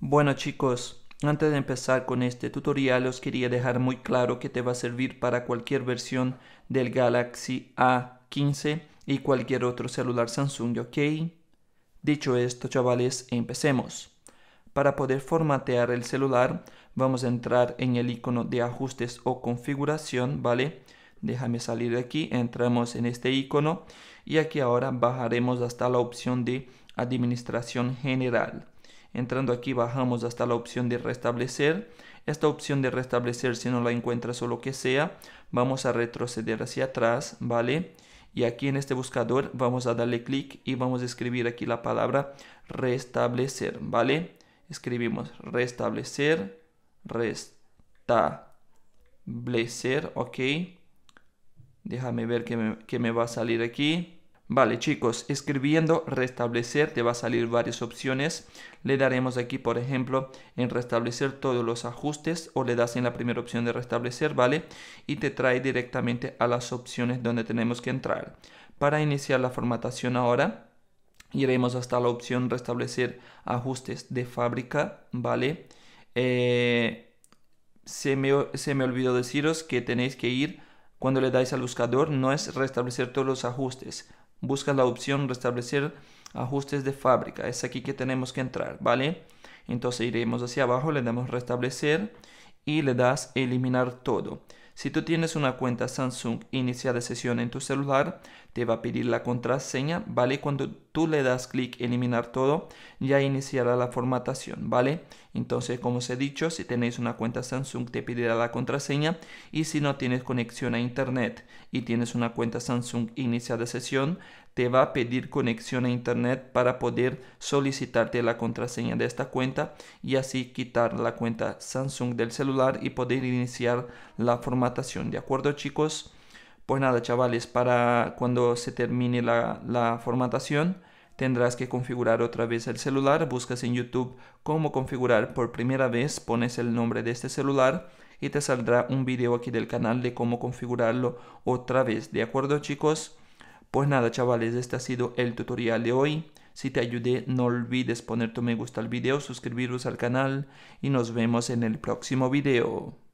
Bueno chicos, antes de empezar con este tutorial os quería dejar muy claro que te va a servir para cualquier versión del Galaxy A15 y cualquier otro celular Samsung, ¿ok? Dicho esto chavales, empecemos. Para poder formatear el celular vamos a entrar en el icono de ajustes o configuración, ¿vale? Déjame salir de aquí, entramos en este icono y aquí ahora bajaremos hasta la opción de administración general. Entrando aquí bajamos hasta la opción de restablecer. Esta opción de restablecer, si no la encuentras o lo que sea, vamos a retroceder hacia atrás, ¿vale? Y aquí en este buscador vamos a darle clic y vamos a escribir aquí la palabra restablecer, ¿vale? Escribimos restablecer, restablecer, ok. Déjame ver que me, me va a salir aquí. Vale chicos, escribiendo restablecer te va a salir varias opciones. Le daremos aquí por ejemplo en restablecer todos los ajustes o le das en la primera opción de restablecer, ¿vale? Y te trae directamente a las opciones donde tenemos que entrar. Para iniciar la formatación ahora iremos hasta la opción restablecer ajustes de fábrica, ¿vale? Eh, se, me, se me olvidó deciros que tenéis que ir cuando le dais al buscador no es restablecer todos los ajustes buscas la opción restablecer ajustes de fábrica. Es aquí que tenemos que entrar, ¿vale? Entonces iremos hacia abajo, le damos restablecer y le das eliminar todo. Si tú tienes una cuenta Samsung iniciada sesión en tu celular, te va a pedir la contraseña, ¿vale? Cuando tú le das clic eliminar todo, ya iniciará la formatación, ¿vale? Entonces, como os he dicho, si tenéis una cuenta Samsung te pedirá la contraseña y si no tienes conexión a internet y tienes una cuenta Samsung iniciada sesión, te va a pedir conexión a internet para poder solicitarte la contraseña de esta cuenta y así quitar la cuenta Samsung del celular y poder iniciar la formatación, ¿de acuerdo chicos? Pues nada, chavales, para cuando se termine la, la formatación, tendrás que configurar otra vez el celular, buscas en YouTube cómo configurar por primera vez, pones el nombre de este celular y te saldrá un video aquí del canal de cómo configurarlo otra vez, ¿de acuerdo chicos? Pues nada chavales, este ha sido el tutorial de hoy. Si te ayudé, no olvides poner tu me gusta al video, suscribiros al canal y nos vemos en el próximo video.